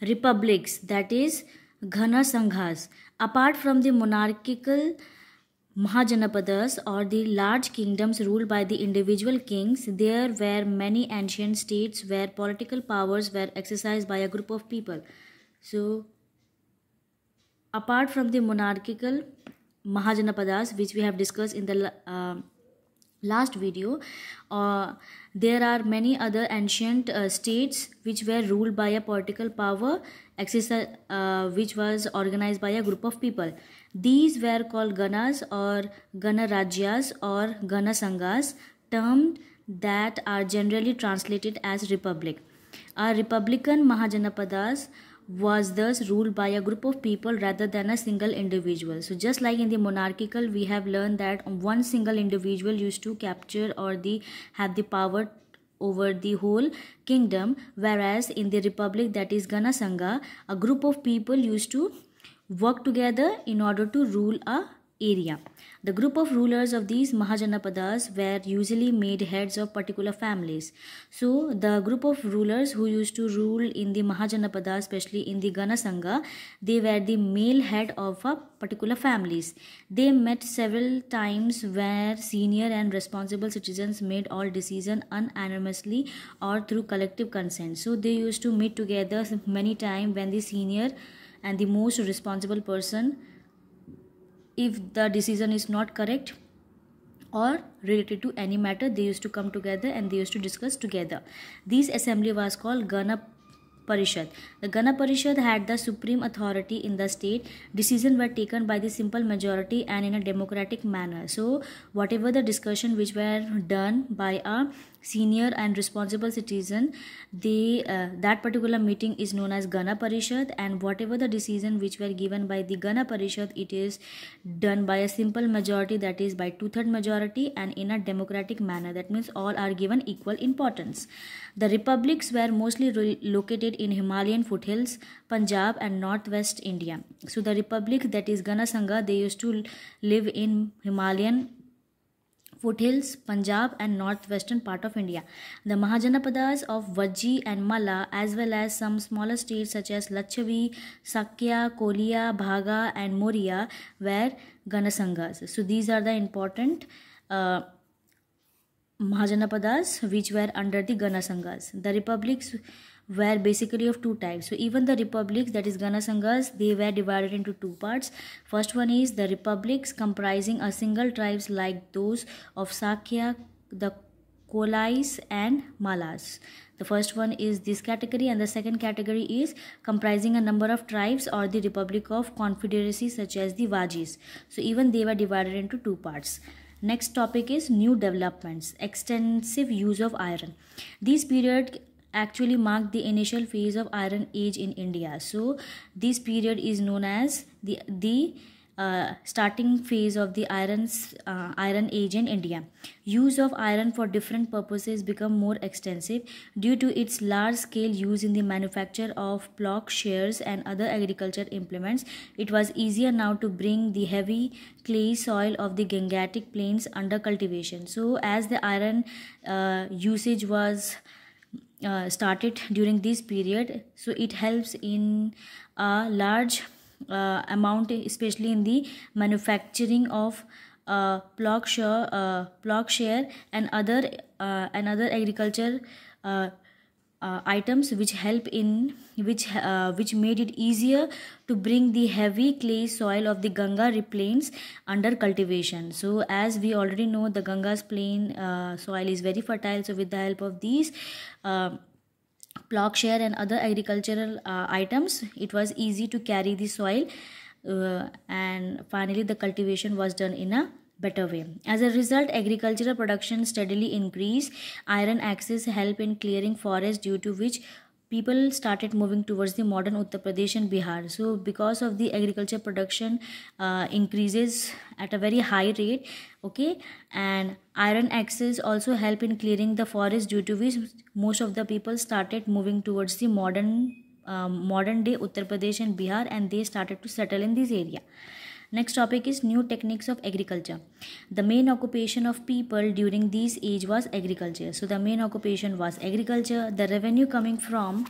republics, that is, Ghana Sanghas. Apart from the monarchical Mahajanapadas or the large kingdoms ruled by the individual kings, there were many ancient states where political powers were exercised by a group of people. So, apart from the monarchical Mahajanapadas, which we have discussed in the uh, last video uh, there are many other ancient uh, states which were ruled by a political power uh, which was organized by a group of people these were called ganas or ganarajyas or ganasangas, termed that are generally translated as republic a republican mahajanapadas was thus ruled by a group of people rather than a single individual. So just like in the monarchical, we have learned that one single individual used to capture or the have the power over the whole kingdom, whereas in the republic that is Gana Sangha, a group of people used to work together in order to rule a area. The group of rulers of these Mahajanapadas were usually made heads of particular families. So, the group of rulers who used to rule in the Mahajanapada, especially in the Ganasanga, they were the male head of a particular families. They met several times where senior and responsible citizens made all decision unanimously or through collective consent. So, they used to meet together many times when the senior and the most responsible person if the decision is not correct or related to any matter they used to come together and they used to discuss together this assembly was called gana Parishad. The Gana Parishad had the supreme authority in the state. Decisions were taken by the simple majority and in a democratic manner. So, whatever the discussion which were done by a senior and responsible citizen the uh, that particular meeting is known as gana parishad and whatever the decision which were given by the gana parishad it is done by a simple majority that is by two-third majority and in a democratic manner that means all are given equal importance the republics were mostly located in himalayan foothills punjab and northwest india so the republic that is gana sangha they used to live in himalayan foothills, Punjab and northwestern part of India. The Mahajanapadas of Vajji and Malla as well as some smaller states such as Lachavi, Sakya, Kolia, Bhaga and Moria were Ganasangas. So these are the important uh, Mahajanapadas which were under the Ganasangas. The republics were basically of two types. So even the republics, that is Gana Sanghas, they were divided into two parts. First one is the republics comprising a single tribes like those of Sakya, the Kolais and Malas. The first one is this category and the second category is comprising a number of tribes or the republic of confederacy such as the Vajis. So even they were divided into two parts. Next topic is new developments, extensive use of iron. This period actually marked the initial phase of Iron Age in India. So this period is known as the the uh, starting phase of the iron's uh, iron age in india use of iron for different purposes become more extensive due to its large scale use in the manufacture of plough shares and other agriculture implements it was easier now to bring the heavy clay soil of the gangatic plains under cultivation so as the iron uh, usage was uh, started during this period so it helps in a large uh, amount especially in the manufacturing of uh, block share, uh, block share and other uh, and other agriculture uh, uh, items which help in which uh, which made it easier to bring the heavy clay soil of the ganga plains under cultivation so as we already know the ganga's plain uh, soil is very fertile so with the help of these ploughshare uh, and other agricultural uh, items it was easy to carry the soil uh, and finally the cultivation was done in a better way. As a result, agricultural production steadily increased. Iron axes help in clearing forests due to which people started moving towards the modern Uttar Pradesh and Bihar. So because of the agriculture production uh, increases at a very high rate, okay, and iron axes also help in clearing the forest due to which most of the people started moving towards the modern uh, modern day Uttar Pradesh and Bihar and they started to settle in this area. Next topic is new techniques of agriculture. The main occupation of people during this age was agriculture. So the main occupation was agriculture. The revenue coming from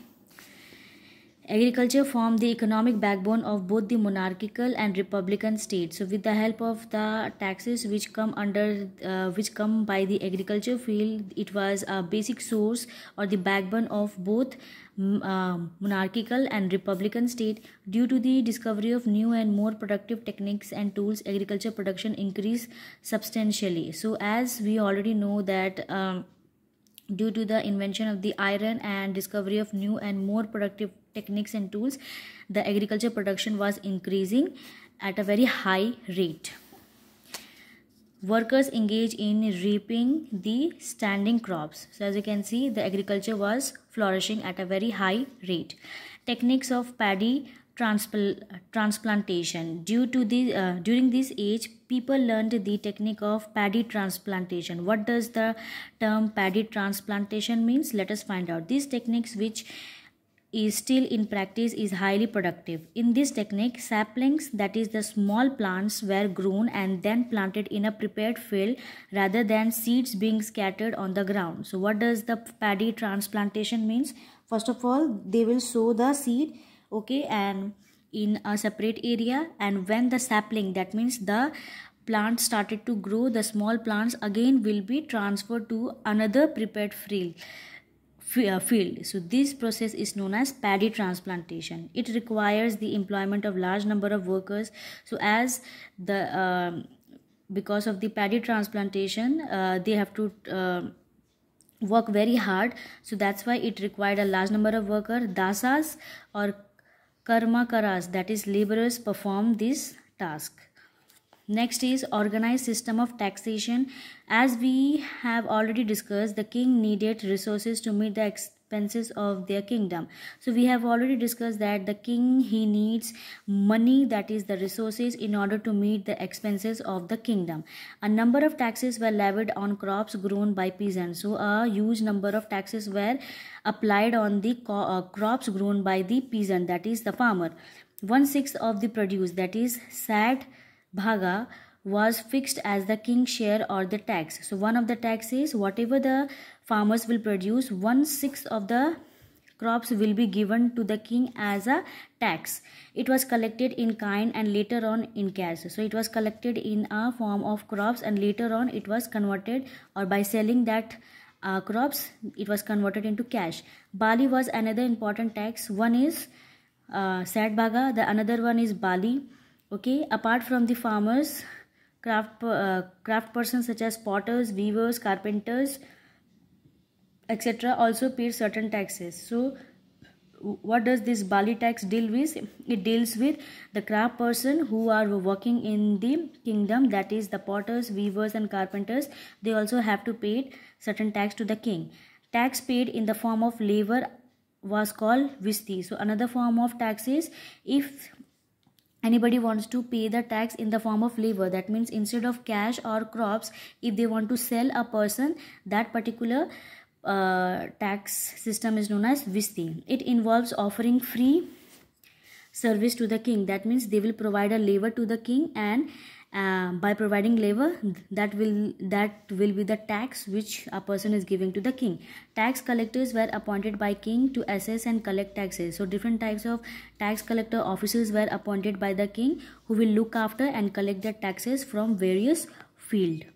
Agriculture formed the economic backbone of both the monarchical and republican states. So, with the help of the taxes which come under, uh, which come by the agriculture field, it was a basic source or the backbone of both mm, uh, monarchical and republican state. Due to the discovery of new and more productive techniques and tools, agriculture production increased substantially. So, as we already know that. Um, due to the invention of the iron and discovery of new and more productive techniques and tools, the agriculture production was increasing at a very high rate. Workers engaged in reaping the standing crops. So, as you can see, the agriculture was flourishing at a very high rate. Techniques of paddy transplantation. Due to the uh, during this age, people learned the technique of paddy transplantation. What does the term paddy transplantation means? Let us find out. These techniques which is still in practice is highly productive. In this technique, saplings, that is the small plants, were grown and then planted in a prepared field rather than seeds being scattered on the ground. So what does the paddy transplantation means? First of all, they will sow the seed, okay, and in a separate area and when the sapling that means the plant started to grow the small plants again will be transferred to another prepared field uh, field. So this process is known as paddy transplantation. It requires the employment of large number of workers. So as the uh, because of the paddy transplantation, uh, they have to uh, work very hard. So that's why it required a large number of workers. Dasas or karmakaras, that is laborers, perform this task next is organized system of taxation as we have already discussed the king needed resources to meet the expenses of their kingdom so we have already discussed that the king he needs money that is the resources in order to meet the expenses of the kingdom a number of taxes were levied on crops grown by peasants so a huge number of taxes were applied on the uh, crops grown by the peasant that is the farmer one sixth of the produce that is sad bhaga was fixed as the king's share or the tax so one of the taxes, whatever the farmers will produce one sixth of the crops will be given to the king as a tax it was collected in kind and later on in cash so it was collected in a form of crops and later on it was converted or by selling that uh, crops it was converted into cash bali was another important tax one is uh, sad bhaga the another one is bali okay apart from the farmers craft uh, craft persons such as potters weavers carpenters etc also pay certain taxes so what does this bali tax deal with it deals with the craft person who are working in the kingdom that is the potters weavers and carpenters they also have to pay certain tax to the king tax paid in the form of labor was called visti so another form of tax is if anybody wants to pay the tax in the form of labor that means instead of cash or crops if they want to sell a person that particular uh, tax system is known as visti it involves offering free service to the king that means they will provide a labor to the king and um, by providing labor that will that will be the tax which a person is giving to the king tax collectors were appointed by king to assess and collect taxes so different types of tax collector officers were appointed by the king who will look after and collect the taxes from various field